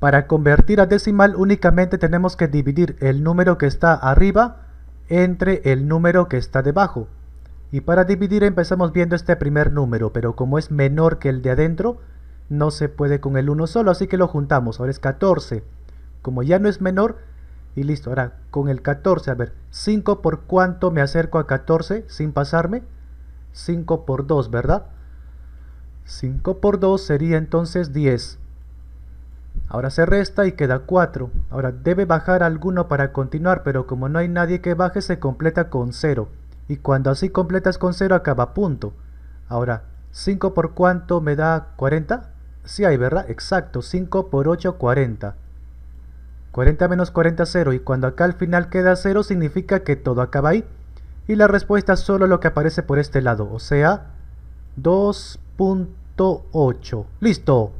Para convertir a decimal únicamente tenemos que dividir el número que está arriba entre el número que está debajo. Y para dividir empezamos viendo este primer número, pero como es menor que el de adentro, no se puede con el 1 solo, así que lo juntamos. Ahora es 14. Como ya no es menor, y listo. Ahora con el 14, a ver, 5 por cuánto me acerco a 14 sin pasarme. 5 por 2, ¿verdad? 5 por 2 sería entonces 10. Ahora se resta y queda 4. Ahora debe bajar alguno para continuar, pero como no hay nadie que baje, se completa con 0. Y cuando así completas con 0, acaba punto. Ahora, 5 por cuánto me da 40? Sí hay, ¿verdad? Exacto, 5 por 8, 40. 40 menos 40, 0. Y cuando acá al final queda 0, significa que todo acaba ahí. Y la respuesta es solo lo que aparece por este lado, o sea, 2.8. ¡Listo!